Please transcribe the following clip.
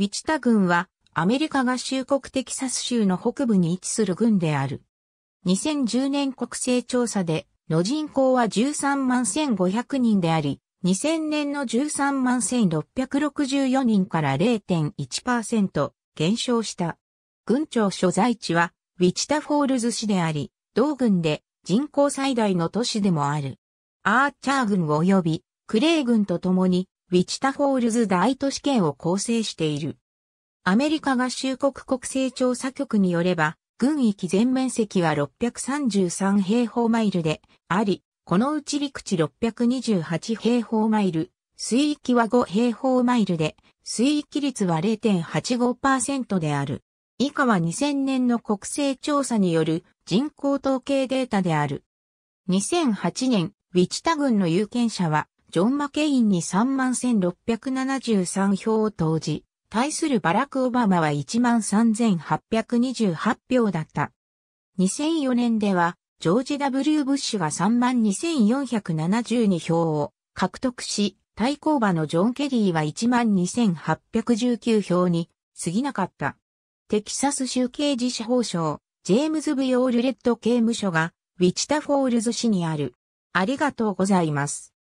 ウィチタ軍はアメリカ合衆国テキサス州の北部に位置する軍である。2010年国勢調査での人口は13万1500人であり、2000年の13万1664人から0.1%減少した。軍庁所在地はウィチタフォールズ市であり、同軍で人口最大の都市でもある。アーチャー軍及びクレイ軍と共にウィチタフォールズ大都市圏を構成している。アメリカ合衆国国勢調査局によれば、軍域全面積は633平方マイルであり、このうち陸地628平方マイル、水域は5平方マイルで、水域率は0.85%である。以下は2000年の国勢調査による人口統計データである。2008年、ウィチタ郡の有権者はジョン・マケインに31,673票を投じ、対するバラク・オバマは13,828票だった。2004年では、ジョージ・ W・ ブッシュが32,472票を獲得し、対抗馬のジョン・ケリーは12,819票に過ぎなかった。テキサス州刑事司法省、ジェームズ・ブヨールレッド刑務所が、ウィチタ・フォールズ市にある。ありがとうございます。